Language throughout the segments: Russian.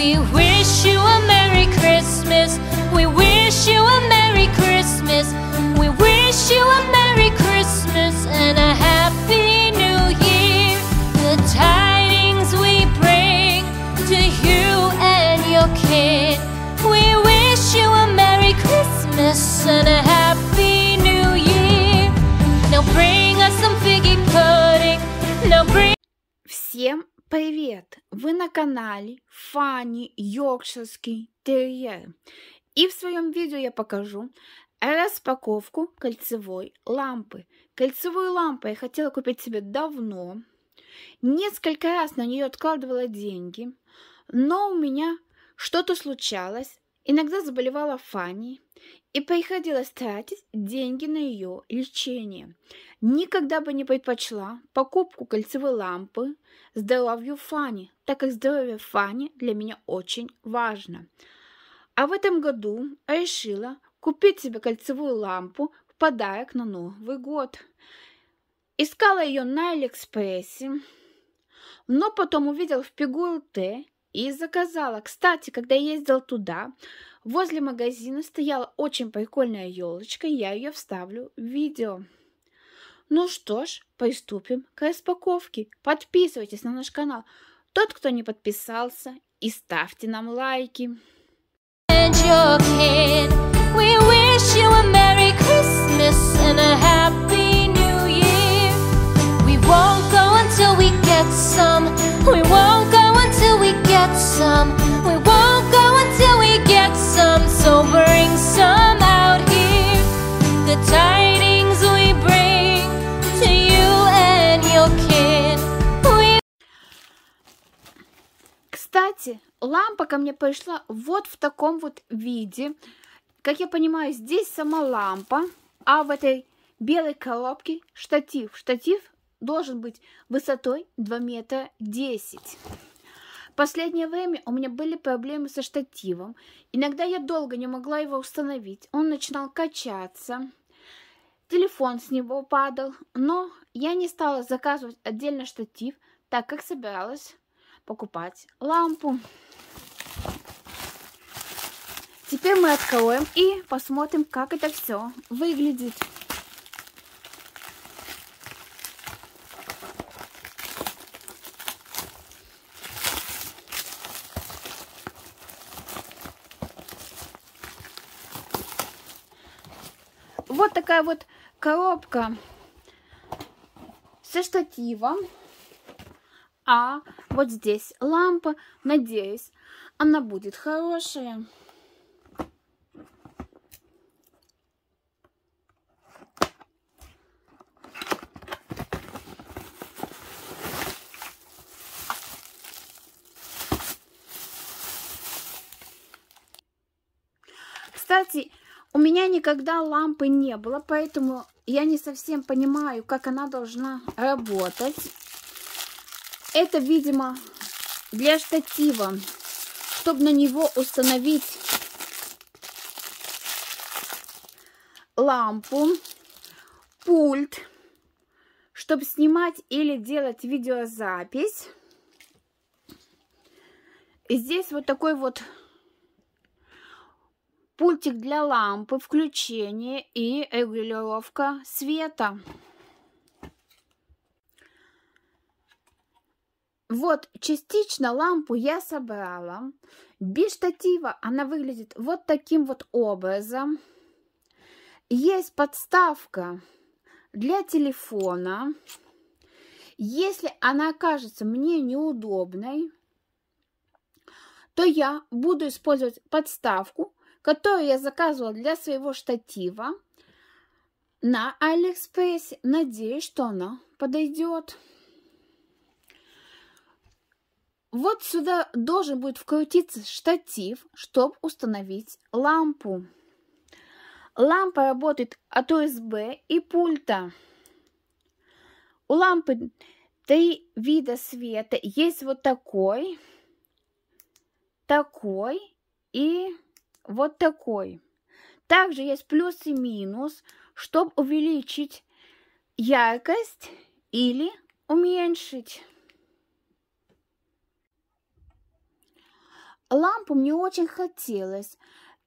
We wish you a Merry Christmas. We wish you a Merry Christmas. We wish you a Merry Christmas and a Happy New Year. The tidings we bring to you and your kid. We wish you a Merry Christmas and a Happy New Year. Now bring us some figgy pudding. Now bring. Всем Привет! Вы на канале Фанни Йоркширский терьер. И в своем видео я покажу распаковку кольцевой лампы. Кольцевую лампу я хотела купить себе давно. Несколько раз на нее откладывала деньги, но у меня что-то случалось. Иногда заболевала Фанни, и приходилось тратить деньги на ее лечение. Никогда бы не предпочла покупку кольцевой лампы здоровью Фани, так как здоровье Фани для меня очень важно. А в этом году решила купить себе кольцевую лампу в подарок на Новый год. Искала ее на Алиэкспрессе, но потом увидела в Пигуэлте и заказала. Кстати, когда я ездила туда, Возле магазина стояла очень прикольная елочка, я ее вставлю в видео. Ну что ж, приступим к распаковке. Подписывайтесь на наш канал. Тот, кто не подписался, и ставьте нам лайки. some. Кстати, лампа ко мне пришла вот в таком вот виде. Как я понимаю, здесь сама лампа, а в этой белой коробке штатив. Штатив должен быть высотой 2 метра 10. последнее время у меня были проблемы со штативом. Иногда я долго не могла его установить. Он начинал качаться. Телефон с него падал. Но я не стала заказывать отдельно штатив, так как собиралась покупать лампу. Теперь мы откроем и посмотрим, как это все выглядит. Вот такая вот коробка со штативом. А вот здесь лампа. Надеюсь, она будет хорошая. Кстати, у меня никогда лампы не было, поэтому я не совсем понимаю, как она должна работать. Это, видимо, для штатива, чтобы на него установить лампу, пульт, чтобы снимать или делать видеозапись. И здесь вот такой вот пультик для лампы, включение и регулировка света. Вот, частично лампу я собрала. Без штатива она выглядит вот таким вот образом. Есть подставка для телефона. Если она окажется мне неудобной, то я буду использовать подставку, которую я заказывала для своего штатива на Алиэкспрессе. Надеюсь, что она подойдет. Вот сюда должен будет вкрутиться штатив, чтобы установить лампу. Лампа работает от USB и пульта. У лампы три вида света. Есть вот такой, такой и вот такой. Также есть плюс и минус, чтобы увеличить яркость или уменьшить. Лампу мне очень хотелось,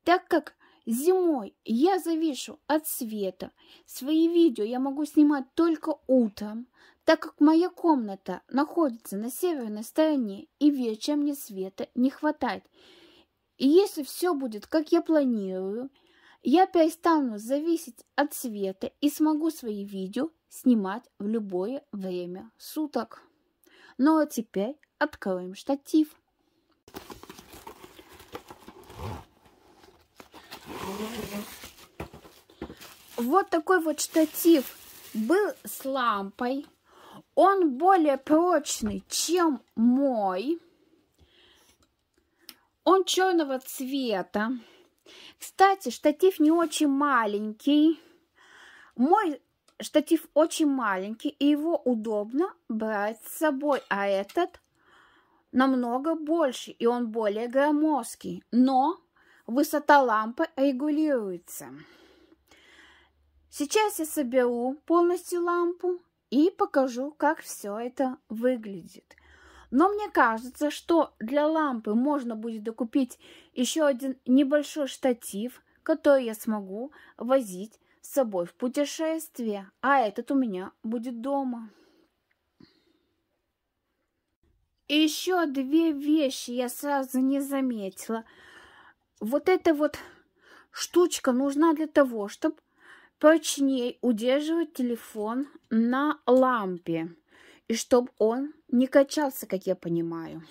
так как зимой я завишу от света. Свои видео я могу снимать только утром, так как моя комната находится на северной стороне и вечером мне света не хватает. И если все будет, как я планирую, я перестану зависеть от света и смогу свои видео снимать в любое время суток. Ну а теперь откроем штатив. вот такой вот штатив был с лампой. Он более прочный, чем мой. Он черного цвета. Кстати, штатив не очень маленький. Мой штатив очень маленький, и его удобно брать с собой, а этот намного больше, и он более громоздкий. Но высота лампы регулируется. Сейчас я соберу полностью лампу и покажу, как все это выглядит. Но мне кажется, что для лампы можно будет докупить еще один небольшой штатив, который я смогу возить с собой в путешествие, а этот у меня будет дома. И еще две вещи я сразу не заметила. Вот эта вот штучка нужна для того, чтобы Точнее, удерживать телефон на лампе, и чтобы он не качался, как я понимаю.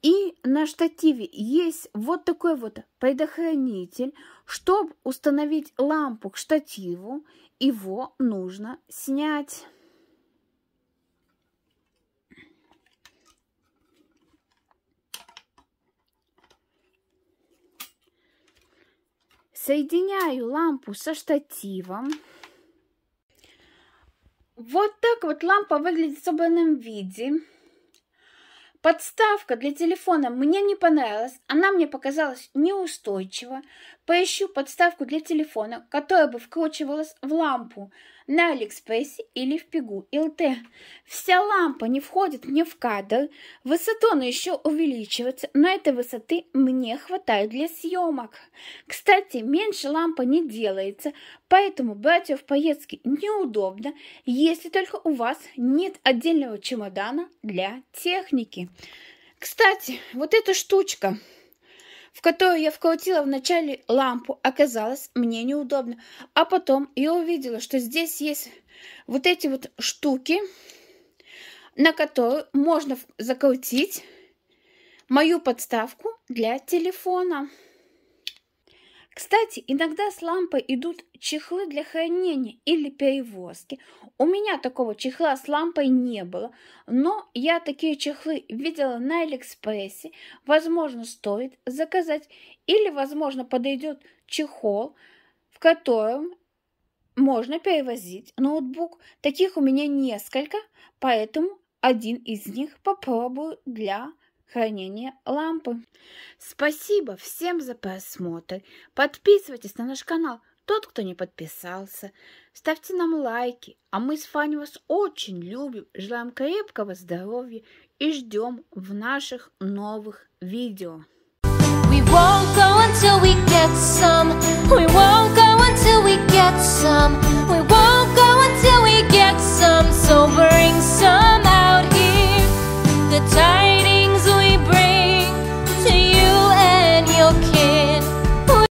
И на штативе есть вот такой вот предохранитель. Чтобы установить лампу к штативу, его нужно снять. Соединяю лампу со штативом. Вот так вот лампа выглядит в собранном виде. Подставка для телефона мне не понравилась, она мне показалась неустойчива, Поищу подставку для телефона, которая бы вкручивалась в лампу на Алиэкспрессе или в Пигу ЛТ. Вся лампа не входит мне в кадр, высоту она еще увеличивается, но этой высоты мне хватает для съемок. Кстати, меньше лампа не делается, поэтому брать ее в поездке неудобно, если только у вас нет отдельного чемодана для техники. Кстати, вот эта штучка – в которую я вкрутила вначале лампу, оказалось мне неудобно. А потом я увидела, что здесь есть вот эти вот штуки, на которые можно закрутить мою подставку для телефона. Кстати, иногда с лампой идут чехлы для хранения или перевозки. У меня такого чехла с лампой не было, но я такие чехлы видела на Алиэкспрессе. Возможно, стоит заказать или, возможно, подойдет чехол, в котором можно перевозить ноутбук. Таких у меня несколько, поэтому один из них попробую для хранение лампы. Спасибо всем за просмотр. Подписывайтесь на наш канал, тот, кто не подписался. Ставьте нам лайки, а мы с Фанни вас очень любим, желаем крепкого здоровья и ждем в наших новых видео. We won't go until we get some.